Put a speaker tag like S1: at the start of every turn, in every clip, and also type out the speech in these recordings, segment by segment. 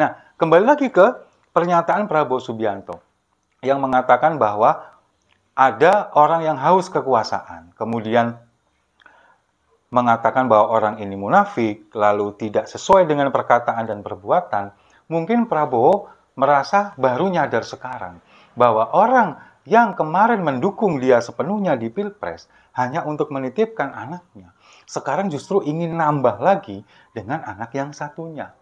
S1: Nah, kembali lagi ke pernyataan Prabowo Subianto yang mengatakan bahwa ada orang yang haus kekuasaan, kemudian mengatakan bahwa orang ini munafik, lalu tidak sesuai dengan perkataan dan perbuatan, mungkin Prabowo merasa baru nyadar sekarang bahwa orang yang kemarin mendukung dia sepenuhnya di Pilpres hanya untuk menitipkan anaknya, sekarang justru ingin nambah lagi dengan anak yang satunya.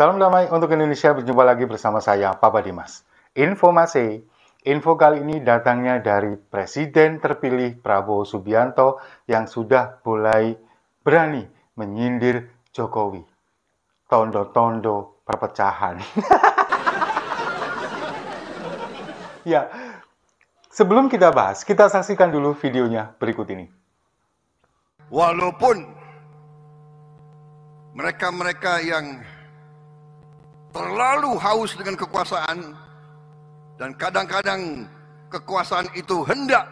S1: Salam damai untuk Indonesia, berjumpa lagi bersama saya, Papa Dimas. Informasi, info kali ini datangnya dari Presiden terpilih Prabowo Subianto yang sudah mulai berani menyindir Jokowi. Tondo-tondo perpecahan. ya, sebelum kita bahas, kita saksikan dulu videonya berikut ini.
S2: Walaupun mereka-mereka yang terlalu haus dengan kekuasaan dan kadang-kadang kekuasaan itu hendak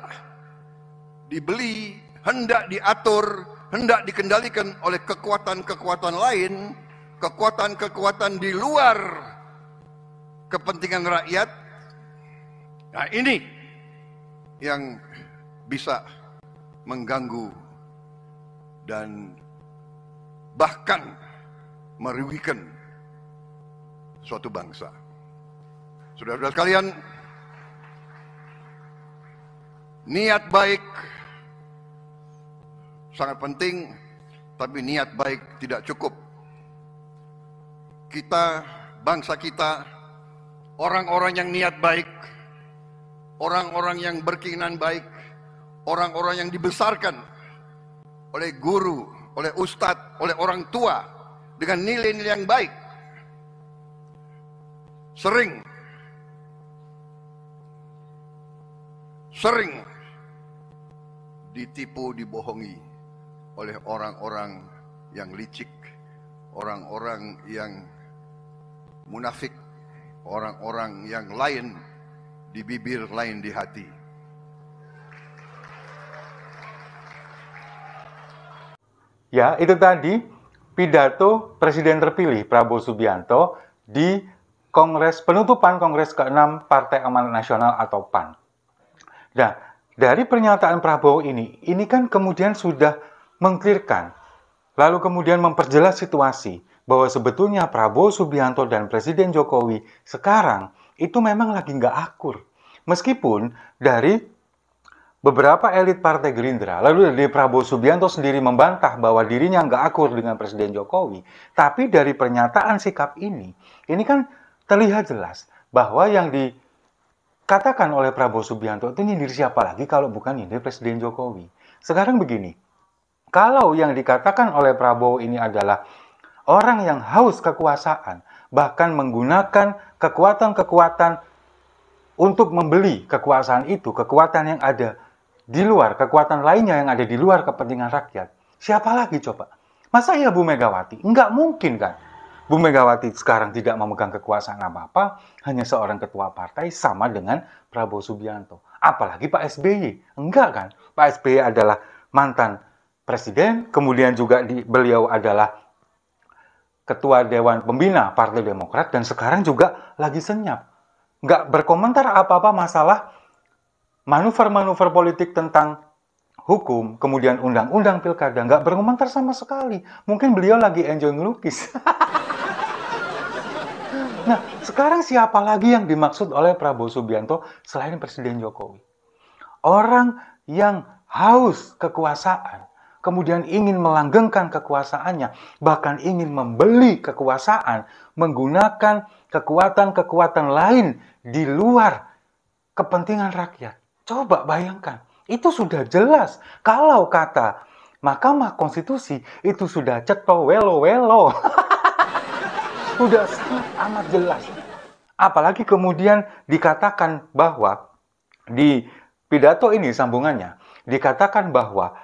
S2: dibeli, hendak diatur, hendak dikendalikan oleh kekuatan-kekuatan lain, kekuatan-kekuatan di luar kepentingan rakyat. Nah, ini yang bisa mengganggu dan bahkan merugikan suatu bangsa. Saudara-saudara sekalian, niat baik sangat penting, tapi niat baik tidak cukup. Kita, bangsa kita, orang-orang yang niat baik, orang-orang yang berkeinginan baik, orang-orang yang dibesarkan oleh guru, oleh ustadz, oleh orang tua dengan nilai-nilai yang baik sering sering ditipu dibohongi oleh orang-orang yang licik, orang-orang yang munafik, orang-orang yang lain di bibir, lain di hati.
S1: Ya, itu tadi pidato Presiden terpilih Prabowo Subianto di Kongres penutupan Kongres ke-6 Partai Amanat Nasional atau PAN. Nah, dari pernyataan Prabowo ini, ini kan kemudian sudah mengklirkan, lalu kemudian memperjelas situasi bahwa sebetulnya Prabowo Subianto dan Presiden Jokowi sekarang itu memang lagi nggak akur. Meskipun dari beberapa elit Partai Gerindra, lalu dari Prabowo Subianto sendiri membantah bahwa dirinya nggak akur dengan Presiden Jokowi, tapi dari pernyataan sikap ini, ini kan terlihat jelas bahwa yang dikatakan oleh Prabowo Subianto itu nyindir siapa lagi kalau bukan nyindir Presiden Jokowi. Sekarang begini, kalau yang dikatakan oleh Prabowo ini adalah orang yang haus kekuasaan, bahkan menggunakan kekuatan-kekuatan untuk membeli kekuasaan itu, kekuatan yang ada di luar, kekuatan lainnya yang ada di luar kepentingan rakyat. Siapa lagi coba? Masa ya Bu Megawati? Enggak mungkin kan? Bu Megawati sekarang tidak memegang kekuasaan apa-apa, hanya seorang ketua partai sama dengan Prabowo Subianto. Apalagi Pak SBY. Enggak kan? Pak SBY adalah mantan presiden, kemudian juga di, beliau adalah ketua Dewan Pembina Partai Demokrat dan sekarang juga lagi senyap. Enggak berkomentar apa-apa masalah manuver-manuver politik tentang hukum, kemudian undang-undang pilkada, nggak berkomentar sama sekali. Mungkin beliau lagi enjoy ngelukis. Nah, sekarang siapa lagi yang dimaksud oleh Prabowo Subianto selain Presiden Jokowi? Orang yang haus kekuasaan, kemudian ingin melanggengkan kekuasaannya, bahkan ingin membeli kekuasaan, menggunakan kekuatan-kekuatan lain di luar kepentingan rakyat. Coba bayangkan, itu sudah jelas kalau kata Mahkamah Konstitusi itu sudah ceto welo-welo. sudah sangat amat jelas. Apalagi kemudian dikatakan bahwa di pidato ini sambungannya dikatakan bahwa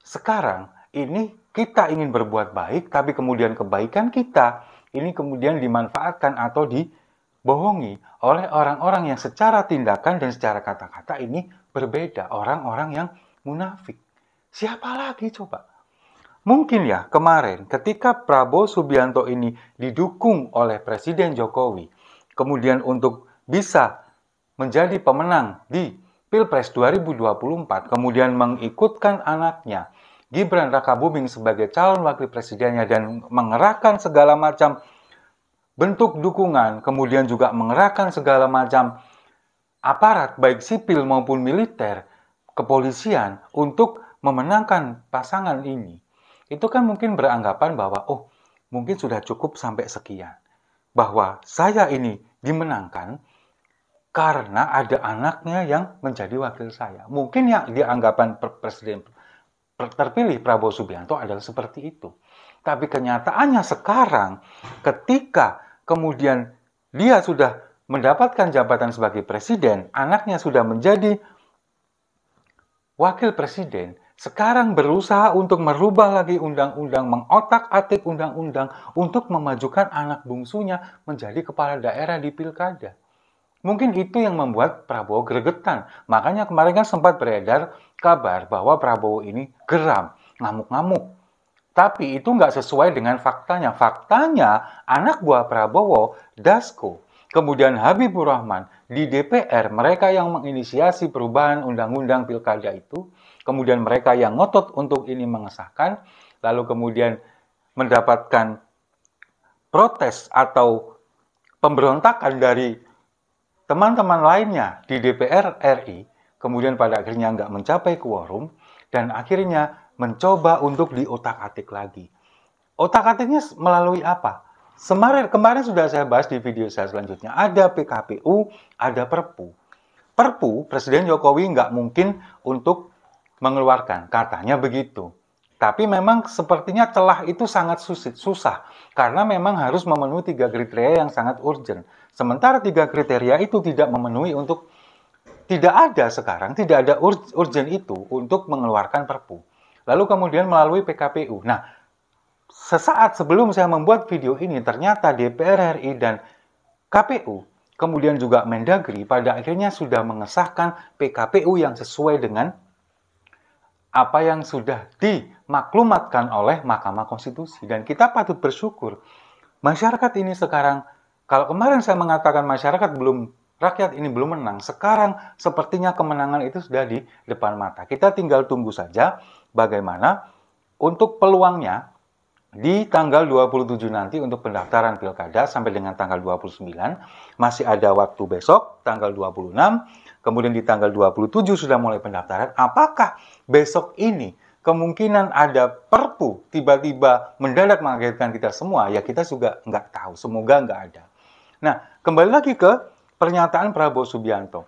S1: sekarang ini kita ingin berbuat baik tapi kemudian kebaikan kita ini kemudian dimanfaatkan atau dibohongi oleh orang-orang yang secara tindakan dan secara kata-kata ini berbeda orang-orang yang munafik. Siapa lagi coba? Mungkin ya kemarin ketika Prabowo Subianto ini didukung oleh Presiden Jokowi, kemudian untuk bisa menjadi pemenang di Pilpres 2024, kemudian mengikutkan anaknya Gibran Raka Buming sebagai calon wakil presidennya dan mengerahkan segala macam bentuk dukungan, kemudian juga mengerahkan segala macam aparat baik sipil maupun militer, kepolisian untuk memenangkan pasangan ini itu kan mungkin beranggapan bahwa oh mungkin sudah cukup sampai sekian. Bahwa saya ini dimenangkan karena ada anaknya yang menjadi wakil saya. Mungkin yang dianggapan presiden terpilih Prabowo Subianto adalah seperti itu. Tapi kenyataannya sekarang ketika kemudian dia sudah mendapatkan jabatan sebagai presiden, anaknya sudah menjadi wakil presiden, sekarang berusaha untuk merubah lagi undang-undang, mengotak-atik undang-undang untuk memajukan anak bungsunya menjadi kepala daerah di pilkada. Mungkin itu yang membuat Prabowo gregetan. Makanya kemarin kan sempat beredar kabar bahwa Prabowo ini geram, ngamuk-ngamuk. Tapi itu nggak sesuai dengan faktanya. Faktanya anak buah Prabowo, Dasko, kemudian Habibur Rahman, di DPR mereka yang menginisiasi perubahan undang-undang pilkada itu, kemudian mereka yang ngotot untuk ini mengesahkan, lalu kemudian mendapatkan protes atau pemberontakan dari teman-teman lainnya di DPR RI, kemudian pada akhirnya nggak mencapai quorum, dan akhirnya mencoba untuk diotak-atik lagi. Otak-atiknya melalui apa? Semarin, kemarin sudah saya bahas di video saya selanjutnya. Ada PKPU, ada Perpu. Perpu, Presiden Jokowi nggak mungkin untuk mengeluarkan. Katanya begitu. Tapi memang sepertinya celah itu sangat susah karena memang harus memenuhi tiga kriteria yang sangat urgent. Sementara tiga kriteria itu tidak memenuhi untuk tidak ada sekarang, tidak ada urgent itu untuk mengeluarkan perpu. Lalu kemudian melalui PKPU. Nah, sesaat sebelum saya membuat video ini ternyata DPR RI dan KPU kemudian juga Mendagri pada akhirnya sudah mengesahkan PKPU yang sesuai dengan apa yang sudah dimaklumatkan oleh Mahkamah Konstitusi dan kita patut bersyukur masyarakat ini sekarang kalau kemarin saya mengatakan masyarakat belum rakyat ini belum menang sekarang sepertinya kemenangan itu sudah di depan mata kita tinggal tunggu saja bagaimana untuk peluangnya di tanggal 27 nanti untuk pendaftaran pilkada sampai dengan tanggal 29 masih ada waktu besok tanggal 26 kemudian di tanggal 27 sudah mulai pendaftaran, apakah besok ini kemungkinan ada perpu tiba-tiba mendadak mengagetkan kita semua, ya kita juga nggak tahu, semoga nggak ada. Nah, kembali lagi ke pernyataan Prabowo Subianto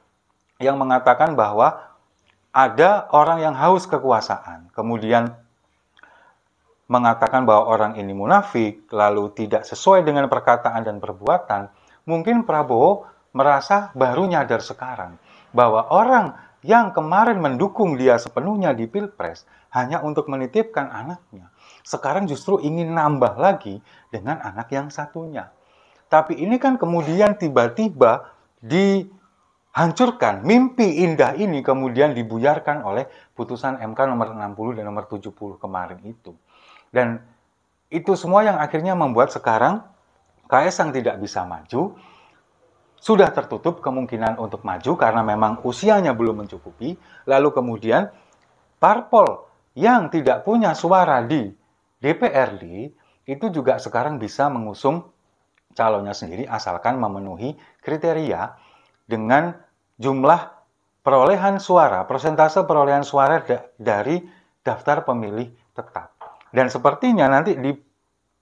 S1: yang mengatakan bahwa ada orang yang haus kekuasaan, kemudian mengatakan bahwa orang ini munafik, lalu tidak sesuai dengan perkataan dan perbuatan, mungkin Prabowo merasa baru nyadar sekarang bahwa orang yang kemarin mendukung dia sepenuhnya di Pilpres hanya untuk menitipkan anaknya, sekarang justru ingin nambah lagi dengan anak yang satunya. Tapi ini kan kemudian tiba-tiba dihancurkan. Mimpi indah ini kemudian dibuyarkan oleh putusan MK nomor 60 dan nomor 70 kemarin itu. Dan itu semua yang akhirnya membuat sekarang ks yang tidak bisa maju, sudah tertutup kemungkinan untuk maju karena memang usianya belum mencukupi, lalu kemudian parpol yang tidak punya suara di DPRD itu juga sekarang bisa mengusung calonnya sendiri asalkan memenuhi kriteria dengan jumlah perolehan suara, persentase perolehan suara dari daftar pemilih tetap. Dan sepertinya nanti di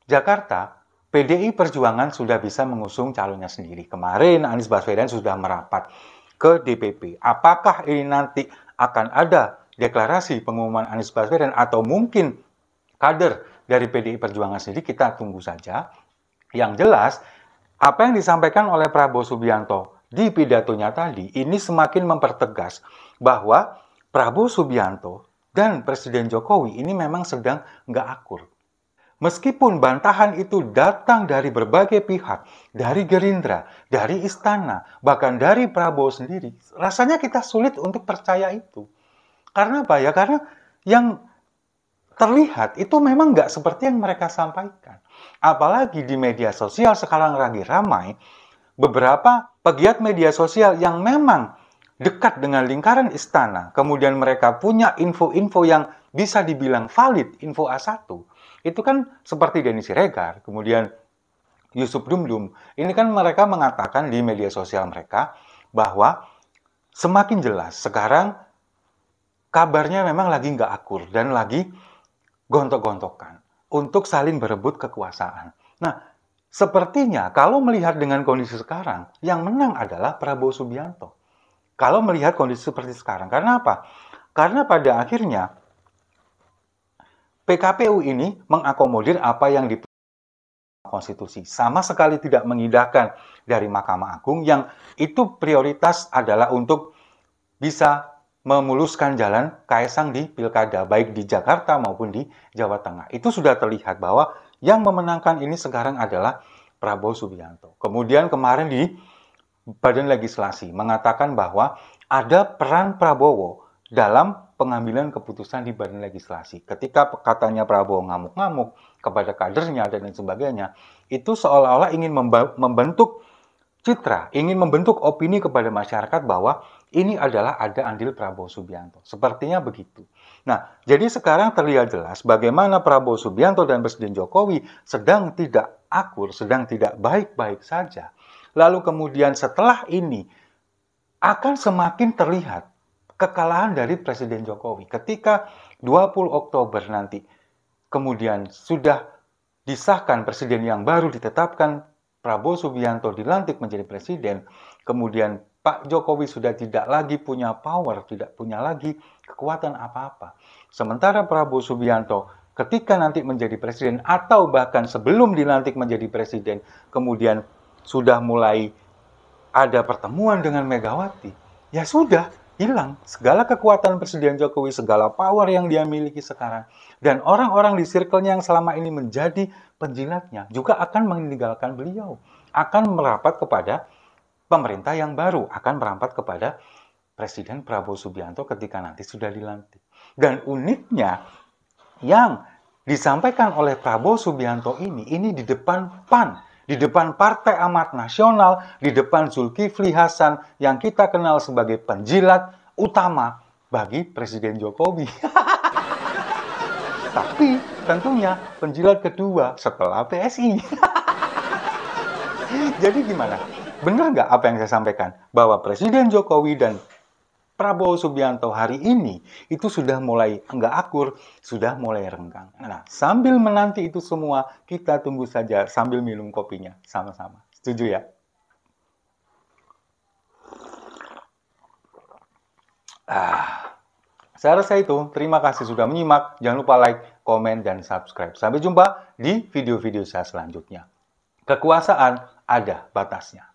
S1: Jakarta PDI Perjuangan sudah bisa mengusung calonnya sendiri. Kemarin Anies Baswedan sudah merapat ke DPP. Apakah ini nanti akan ada deklarasi pengumuman Anies Baswedan atau mungkin kader dari PDI Perjuangan sendiri kita tunggu saja. Yang jelas apa yang disampaikan oleh Prabowo Subianto di pidatonya tadi ini semakin mempertegas bahwa Prabowo Subianto dan Presiden Jokowi ini memang sedang nggak akur. Meskipun bantahan itu datang dari berbagai pihak, dari Gerindra, dari istana, bahkan dari Prabowo sendiri, rasanya kita sulit untuk percaya itu. Karena apa ya? Karena yang terlihat itu memang nggak seperti yang mereka sampaikan. Apalagi di media sosial sekarang lagi ramai, beberapa pegiat media sosial yang memang dekat dengan lingkaran istana, kemudian mereka punya info-info yang bisa dibilang valid, info A1, itu kan seperti Denny Siregar, kemudian Yusuf Dumdum, ini kan mereka mengatakan di media sosial mereka bahwa semakin jelas sekarang kabarnya memang lagi nggak akur dan lagi gontok-gontokan untuk saling berebut kekuasaan. Nah, sepertinya kalau melihat dengan kondisi sekarang, yang menang adalah Prabowo Subianto. Kalau melihat kondisi seperti sekarang, karena apa? Karena pada akhirnya PKPU ini mengakomodir apa yang di konstitusi sama sekali tidak mengindahkan dari Mahkamah Agung yang itu prioritas adalah untuk bisa memuluskan jalan Kaisang di pilkada baik di Jakarta maupun di Jawa Tengah itu sudah terlihat bahwa yang memenangkan ini sekarang adalah Prabowo Subianto kemudian kemarin di Badan Legislasi mengatakan bahwa ada peran Prabowo dalam pengambilan keputusan di badan legislasi. Ketika katanya Prabowo ngamuk-ngamuk kepada kadernya dan lain sebagainya, itu seolah-olah ingin membentuk citra, ingin membentuk opini kepada masyarakat bahwa ini adalah ada andil Prabowo Subianto. Sepertinya begitu. Nah, jadi sekarang terlihat jelas bagaimana Prabowo Subianto dan Presiden Jokowi sedang tidak akur, sedang tidak baik-baik saja. Lalu kemudian setelah ini akan semakin terlihat kekalahan dari Presiden Jokowi ketika 20 Oktober nanti kemudian sudah disahkan presiden yang baru ditetapkan Prabowo Subianto dilantik menjadi presiden, kemudian Pak Jokowi sudah tidak lagi punya power, tidak punya lagi kekuatan apa-apa. Sementara Prabowo Subianto ketika nanti menjadi presiden atau bahkan sebelum dilantik menjadi presiden, kemudian sudah mulai ada pertemuan dengan Megawati. Ya sudah, hilang segala kekuatan Presiden Jokowi, segala power yang dia miliki sekarang. Dan orang-orang di circle-nya yang selama ini menjadi penjilatnya juga akan meninggalkan beliau. Akan merapat kepada pemerintah yang baru, akan merapat kepada Presiden Prabowo Subianto ketika nanti sudah dilantik. Dan uniknya, yang disampaikan oleh Prabowo Subianto ini, ini di depan PAN di depan Partai Amat Nasional, di depan Zulkifli Hasan yang kita kenal sebagai penjilat utama bagi Presiden Jokowi. Tapi tentunya penjilat kedua setelah PSI. Jadi gimana? Benar nggak apa yang saya sampaikan? Bahwa Presiden Jokowi dan Prabowo Subianto hari ini itu sudah mulai nggak akur, sudah mulai renggang. Nah, sambil menanti itu semua, kita tunggu saja sambil minum kopinya sama-sama. Setuju ya? Ah. Saya rasa itu. Terima kasih sudah menyimak. Jangan lupa like, komen, dan subscribe. Sampai jumpa di video-video saya selanjutnya. Kekuasaan ada batasnya.